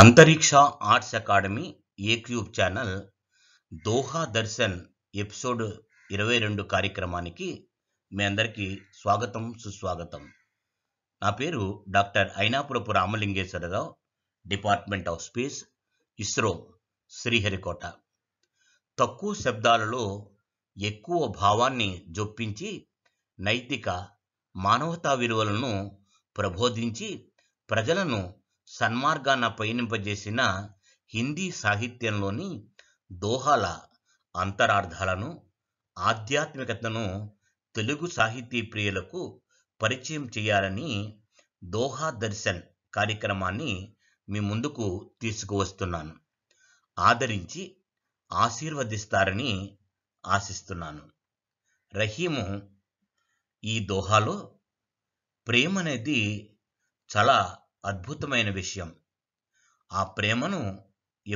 అంతరిక్ష arts academy ఏక్యూబ్ channel దోహా దర్శన్ ఎపిసోడ్ ఇరవై రెండు కార్యక్రమానికి మీ అందరికీ స్వాగతం సుస్వాగతం నా పేరు doctor Ainapurapu Ramalingeswararao department of space ISRO Sriharikota తక్కువ శబ్దాలలో ఎక్కువ భావాన్ని జొప్పించి నైతిక మానవతా విలువలను ప్రబోధించి ప్రజలను సన్మార్గాన పయనింపజేసిన హిందీ సాహిత్యంలోని దోహాల అంతరార్థాలను ఆధ్యాత్మికతను తెలుగు సాహితీ ప్రియులకు పరిచయం చేయాలని దోహా దర్శన్ కార్యక్రమాన్ని మీ ముందుకు తీసుకువస్తున్నాను ఆదరించి ఆశీర్వదిస్తారని ఆశిస్తున్నాను రహీము ఈ దోహాలో ప్రేమ అనేది చాలా అద్భుతమైన విషయం ఆ ప్రేమను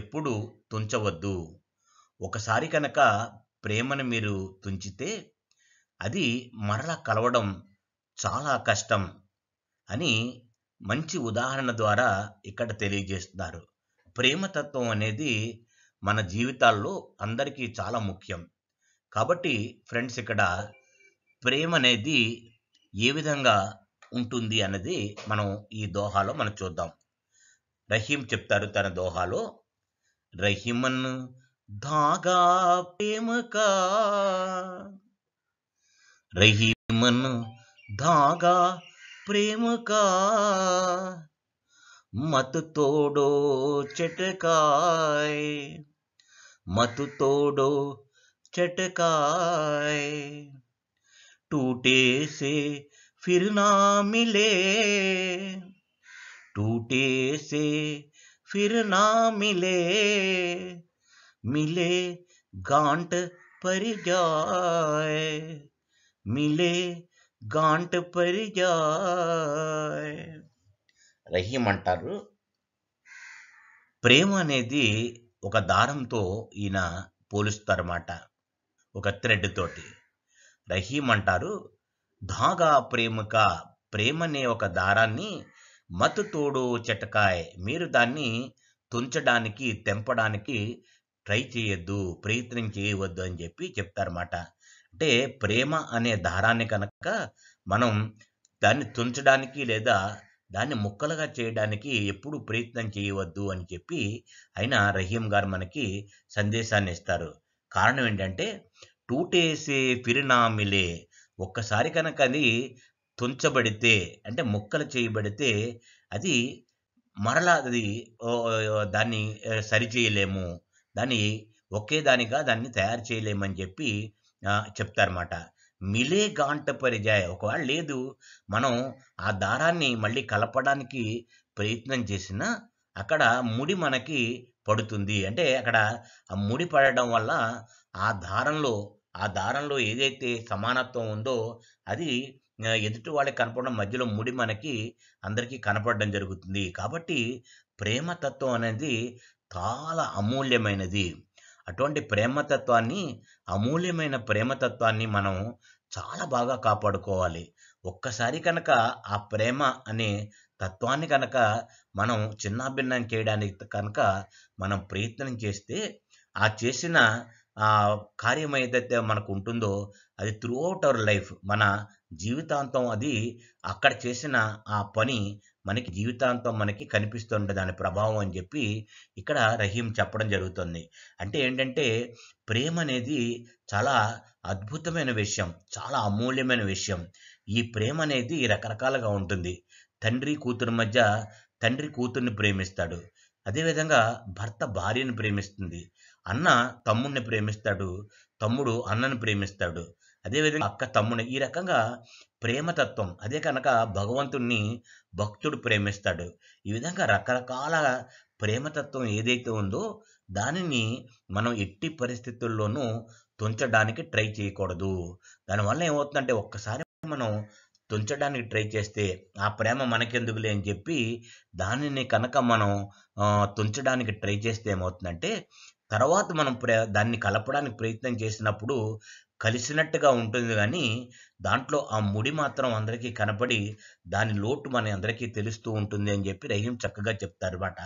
ఎప్పుడూ తుంచవద్దు ఒకసారి కనుక ప్రేమను మీరు తుంచితే అది మరల కలవడం చాలా కష్టం అని మంచి ఉదాహరణ ద్వారా ఇక్కడ తెలియజేస్తున్నారు ప్రేమతత్వం అనేది మన జీవితాల్లో అందరికీ చాలా ముఖ్యం కాబట్టి ఫ్రెండ్స్ ఇక్కడ ప్రేమ అనేది ఏ విధంగా ఉంటుంది అన్నది మనం ఈ దోహాలో మనం చూద్దాం రహీం చెప్తారు తన దోహాలో రహీమన్ ధాగా ప్రేమకా రహీమన్ ధాగా ప్రేమకా మత్ తోడో చటకాయ్ మత్ తోడో చటకాయ్ టూటేసే फिर ना मिले टूटे से फिर ना मिले मिले गांठ पर जाए मिले గాంట పరిజాయ్ రహీం అంటారు ప్రేమ అనేది ఒక దారంతో ఈయన పోలుస్తారన్నమాట ఒక థ్రెడ్ తోటి రహీం అంటారు ధాగా ప్రేమక ప్రేమనే ఒక దారాన్ని మతు తోడు చెటకాయ్ మీరు దాన్ని తుంచడానికి తెంపడానికి ట్రై చేయొద్దు ప్రయత్నం చేయవద్దు అని చెప్పి చెప్తారన్నమాట అంటే ప్రేమ అనే దారాన్ని కనుక మనం దాన్ని తుంచడానికి లేదా దాన్ని ముక్కలుగా చేయడానికి ఎప్పుడు ప్రయత్నం చేయవద్దు అని చెప్పి ఆయన రహీం గారు మనకి సందేశాన్ని ఇస్తారు కారణం ఏంటంటే టూటేసే ఫిరినామిలే ఒక్కసారి కనుక అది తుంచబడితే అంటే ముక్కలు చేయబడితే అది మరలా అది దాన్ని సరిచేయలేము దాన్ని ఒకే దానిగా దాన్ని తయారు చేయలేమని చెప్పి చెప్తారన్నమాట మిలే గాంట పరిజాయ ఒకవేళ లేదు మనం ఆ దారాన్ని మళ్ళీ కలపడానికి ప్రయత్నం చేసినా అక్కడ ముడి మనకి పడుతుంది అంటే అక్కడ ఆ ముడి పడడం వల్ల ఆ దారంలో ఆ దారంలో ఏదైతే సమానత్వం ఉందో అది ఎదుటి వాళ్ళకి కనపడడం మధ్యలో ముడి మనకి అందరికీ కనపడడం జరుగుతుంది కాబట్టి ప్రేమతత్వం అనేది చాలా అమూల్యమైనది అటువంటి ప్రేమతత్వాన్ని అమూల్యమైన ప్రేమతత్వాన్ని మనం చాలా బాగా కాపాడుకోవాలి ఒక్కసారి కనుక ఆ ప్రేమ అనే తత్వాన్ని కనుక మనం చిన్నాభిన్నం చేయడానికి కనుక మనం ప్రయత్నం చేస్తే ఆ చేసిన కార్యం ఏదైతే మనకు ఉంటుందో అది త్రూఅవుట్ అవుట్ అవర్ లైఫ్ మన జీవితాంతం అది అక్కడ చేసిన ఆ పని మనకి జీవితాంతం మనకి కనిపిస్తుండే దాని ప్రభావం అని చెప్పి ఇక్కడ రహీం చెప్పడం జరుగుతుంది అంటే ఏంటంటే ప్రేమ అనేది చాలా అద్భుతమైన విషయం చాలా అమూల్యమైన విషయం ఈ ప్రేమ అనేది రకరకాలుగా ఉంటుంది తండ్రి కూతురు మధ్య తండ్రి కూతుర్ని ప్రేమిస్తాడు అదేవిధంగా భర్త భార్యను ప్రేమిస్తుంది అన్న తమ్ముడిని ప్రేమిస్తాడు తమ్ముడు అన్నను ప్రేమిస్తాడు అదేవిధంగా అక్క తమ్ముని ఈ రకంగా ప్రేమతత్వం అదే కనుక భగవంతుణ్ణి భక్తుడు ప్రేమిస్తాడు ఈ విధంగా రకరకాల ప్రేమతత్వం ఏదైతే ఉందో దానిని మనం ఎట్టి పరిస్థితుల్లోనూ తుంచడానికి ట్రై చేయకూడదు దానివల్ల ఏమవుతుందంటే ఒక్కసారి మనం తుంచడానికి ట్రై చేస్తే ఆ ప్రేమ మనకెందుకులే అని చెప్పి దానిని కనుక మనం తుంచడానికి ట్రై చేస్తే ఏమవుతుందంటే తర్వాత మనం ప్ర దాన్ని కలపడానికి ప్రయత్నం చేసినప్పుడు కలిసినట్టుగా ఉంటుంది కానీ దాంట్లో ఆ ముడి మాత్రం అందరికీ కనపడి దాని లోటు మన అందరికీ తెలుస్తూ ఉంటుంది అని చెప్పి రహీం చక్కగా చెప్తారన్నమాట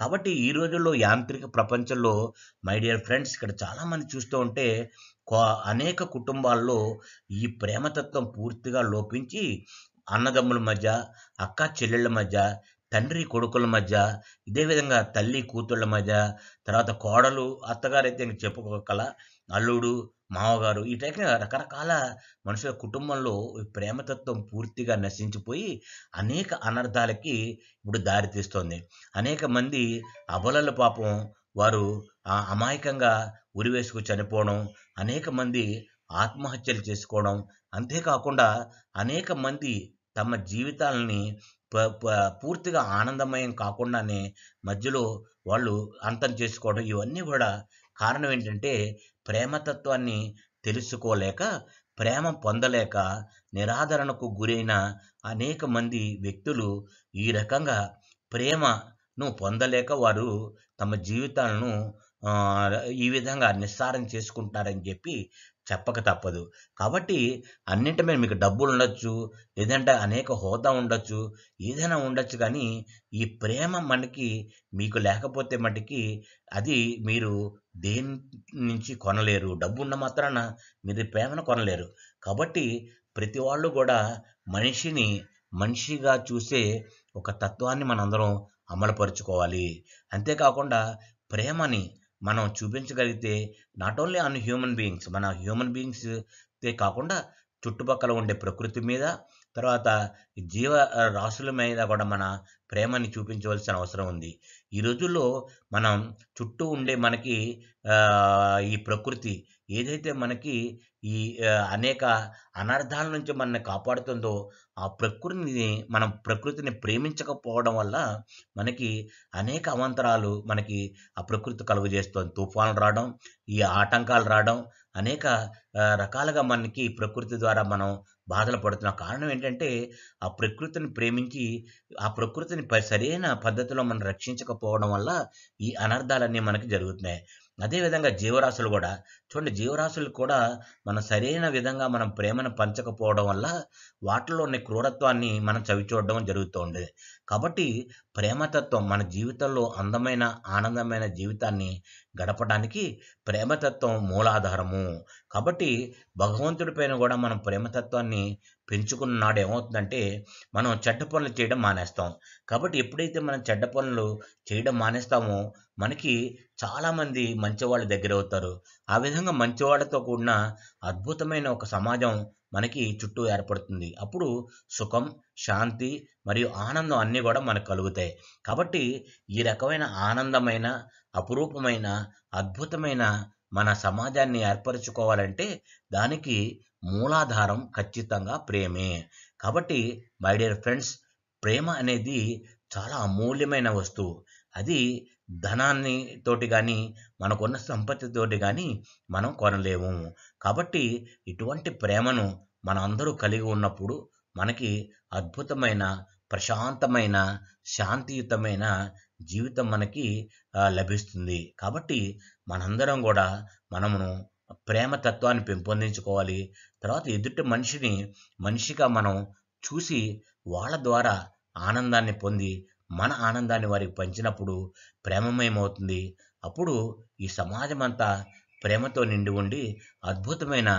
కాబట్టి ఈ రోజుల్లో యాంత్రిక ప్రపంచంలో మై డియర్ ఫ్రెండ్స్ ఇక్కడ చాలామంది చూస్తూ ఉంటే అనేక కుటుంబాల్లో ఈ ప్రేమతత్వం పూర్తిగా లోపించి అన్నదమ్ముల మధ్య అక్క చెల్లెళ్ళ మధ్య తండ్రి కొడుకుల మధ్య ఇదే విధంగా తల్లి కూతుళ్ళ మధ్య తర్వాత కోడలు అత్తగారు అయితే చెప్పుకోగల అల్లుడు మామగారు ఈ టైప్ రకరకాల మనుషుల కుటుంబంలో ప్రేమతత్వం పూర్తిగా నశించిపోయి అనేక అనర్థాలకి ఇప్పుడు దారితీస్తోంది అనేక మంది అబలల పాపం వారు అమాయకంగా ఉరివేసుకు చనిపోవడం అనేక మంది ఆత్మహత్యలు చేసుకోవడం అంతేకాకుండా అనేక మంది తమ జీవితాలని పూర్తిగా ఆనందమయం కాకుండానే మధ్యలో వాళ్ళు అంతం చేసుకోవడం ఇవన్నీ కూడా కారణం ఏంటంటే ప్రేమతత్వాన్ని తెలుసుకోలేక ప్రేమ పొందలేక నిరాదరణకు గురైన అనేక మంది వ్యక్తులు ఈ రకంగా ప్రేమను పొందలేక వారు తమ జీవితాలను ఈ విధంగా నిస్సారం చేసుకుంటారని చెప్పి చెప్పక తప్పదు కాబట్టి అన్నింటి మీద మీకు డబ్బులు ఉండొచ్చు లేదంటే అనేక హోదా ఉండొచ్చు ఏదైనా ఉండొచ్చు కానీ ఈ ప్రేమ మనకి మీకు లేకపోతే మటుకి అది మీరు దేని నుంచి కొనలేరు డబ్బు ఉన్న మాత్రాన మీరు ప్రేమను కొనలేరు కాబట్టి ప్రతి వాళ్ళు కూడా మనిషిని మనిషిగా చూసే ఒక తత్వాన్ని మనందరం అమలుపరుచుకోవాలి అంతేకాకుండా ప్రేమని మనం చూపించగలిగితే not only an human beings మన హ్యూమన్ బీయింగ్స్ కాకుండా చుట్టుపక్కల ఉండే ప్రకృతి మీద తర్వాత జీవ రాశుల మీద కూడా మన ప్రేమని చూపించవలసిన అవసరం ఉంది ఈ రోజుల్లో మనం చుట్టూ ఉండే మనకి ఈ ప్రకృతి ఏదైతే మనకి ఈ అనేక అనర్థాల నుంచి మనల్ని కాపాడుతుందో ఆ ప్రకృతిని మనం ప్రకృతిని ప్రేమించకపోవడం వల్ల మనకి అనేక అవంతరాలు మనకి ఆ ప్రకృతి కలుగజేస్తుంది తుఫాన్లు రావడం ఈ ఆటంకాలు రావడం అనేక రకాలుగా మనకి ప్రకృతి ద్వారా మనం బాధలు పడుతున్న కారణం ఏంటంటే ఆ ప్రకృతిని ప్రేమించి ఆ ప్రకృతిని సరైన పద్ధతిలో మనం రక్షించకపోవడం వల్ల ఈ అనర్థాలన్నీ మనకి జరుగుతున్నాయి అదేవిధంగా జీవరాశులు కూడా చూడండి జీవరాశులు కూడా మనం సరైన విధంగా మనం ప్రేమను పంచకపోవడం వల్ల వాటిలో ఉన్న క్రూరత్వాన్ని మనం చవిచూడడం జరుగుతూ ఉండేది కాబట్టి ప్రేమతత్వం మన జీవితంలో అందమైన ఆనందమైన జీవితాన్ని గడపడానికి ప్రేమతత్వం మూలాధారము కాబట్టి భగవంతుడిపైన కూడా మనం ప్రేమతత్వాన్ని పెంచుకున్న నాడు ఏమవుతుందంటే మనం చెడ్డ పనులు చేయడం మానేస్తాం కాబట్టి ఎప్పుడైతే మనం చెడ్డ పనులు చేయడం మానేస్తామో మనకి చాలామంది మంచివాళ్ళ దగ్గర అవుతారు ఆ విధంగా మంచివాళ్ళతో కూడిన అద్భుతమైన ఒక సమాజం మనకి చుట్టూ ఏర్పడుతుంది అప్పుడు సుఖం శాంతి మరియు ఆనందం అన్నీ కూడా మనకు కలుగుతాయి కాబట్టి ఈ రకమైన ఆనందమైన అపురూపమైన అద్భుతమైన మన సమాజాన్ని ఏర్పరచుకోవాలంటే దానికి మూలాధారం ఖచ్చితంగా ప్రేమే కాబట్టి మై డియర్ ఫ్రెండ్స్ ప్రేమ అనేది చాలా అమూల్యమైన వస్తువు అది ధనాన్ని తోటి కానీ మనకున్న సంపత్తితోటి కానీ మనం కొనలేము కాబట్టి ఇటువంటి ప్రేమను మన అందరూ కలిగి ఉన్నప్పుడు మనకి అద్భుతమైన ప్రశాంతమైన శాంతియుతమైన జీవితం మనకి లభిస్తుంది కాబట్టి మనందరం కూడా మనమును ప్రేమ తత్వాన్ని పెంపొందించుకోవాలి తర్వాత ఎదుటి మనిషిని మనిషిగా మనం చూసి వాళ్ళ ద్వారా ఆనందాన్ని పొంది మన ఆనందాన్ని వారికి పంచినప్పుడు ప్రేమమయమవుతుంది అప్పుడు ఈ సమాజం అంతా ప్రేమతో నిండి ఉండి అద్భుతమైన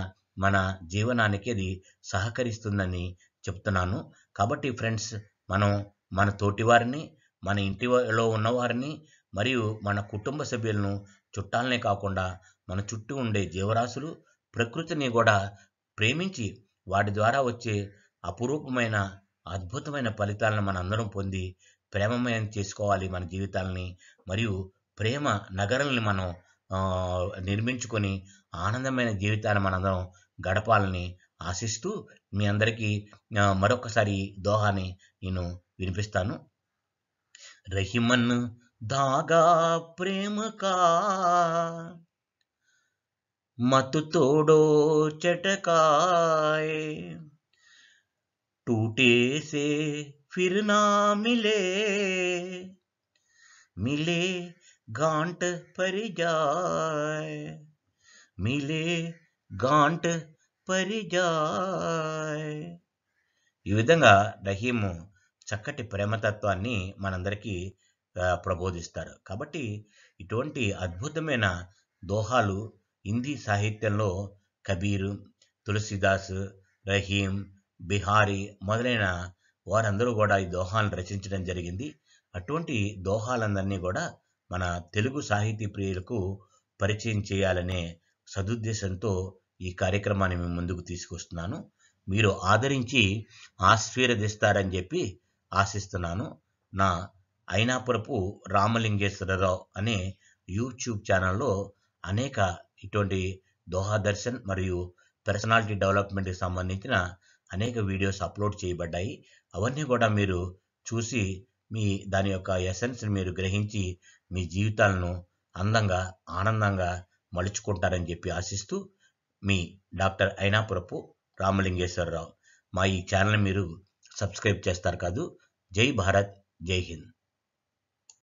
మన జీవనానికి అది సహకరిస్తుందని చెప్తున్నాను కాబట్టి ఫ్రెండ్స్ మనం మన తోటివారిని మన ఇంటిలో ఉన్నవారిని మరియు మన కుటుంబ సభ్యులను చుట్టాలనే కాకుండా మన చుట్టూ ఉండే జీవరాశులు ప్రకృతిని కూడా ప్రేమించి వాటి ద్వారా వచ్చే అపురూపమైన అద్భుతమైన ఫలితాలను మనందరం పొంది ప్రేమమయం చేసుకోవాలి మన జీవితాలని మరియు ప్రేమ నగరాలని మనం నిర్మించుకొని ఆనందమైన జీవితాన్ని మనందరం గడపాలని ఆశిస్తూ మీ అందరికీ మరొకసారి దోహాని నేను వినిపిస్తాను रही मन धागा प्रेम का मत तोड़ो चटकाए टूटे से फिर ना मिले मिले गांठ पर जाए मिले గాంట్ పరిజాయ్ ఈ విధంగా రహీము చక్కటి ప్రేమతత్వాన్ని మనందరికీ ప్రబోధిస్తారు కాబట్టి ఇటువంటి అద్భుతమైన దోహాలు హిందీ సాహిత్యంలో కబీరు తులసిదాస్ రహీం బిహారీ మొదలైన వారందరూ కూడా ఈ దోహాలను రచించడం జరిగింది అటువంటి దోహాలందరినీ కూడా మన తెలుగు సాహితీ ప్రియులకు పరిచయం చేయాలనే సదుద్దేశంతో ఈ కార్యక్రమాన్ని మేము ముందుకు తీసుకొస్తున్నాను మీరు ఆదరించి ఆశీర్వదిస్తారని చెప్పి ఆశిస్తున్నాను నా అయినాపురపు రామలింగేశ్వరరావు అనే యూట్యూబ్ ఛానల్లో అనేక ఇటువంటి దోహాదర్శన్ మరియు పర్సనాలిటీ డెవలప్మెంట్కి సంబంధించిన అనేక వీడియోస్ అప్లోడ్ చేయబడ్డాయి అవన్నీ కూడా మీరు చూసి మీ దాని యొక్క ఎసెన్స్ని మీరు గ్రహించి మీ జీవితాలను అందంగా ఆనందంగా మలుచుకుంటారని చెప్పి ఆశిస్తూ మీ డాక్టర్ అయినాపురపు రామలింగేశ్వరరావు మా ఈ ఛానల్ మీరు సబ్స్క్రైబ్ చేస్తారు కాదు జై భారత్ జై హింద్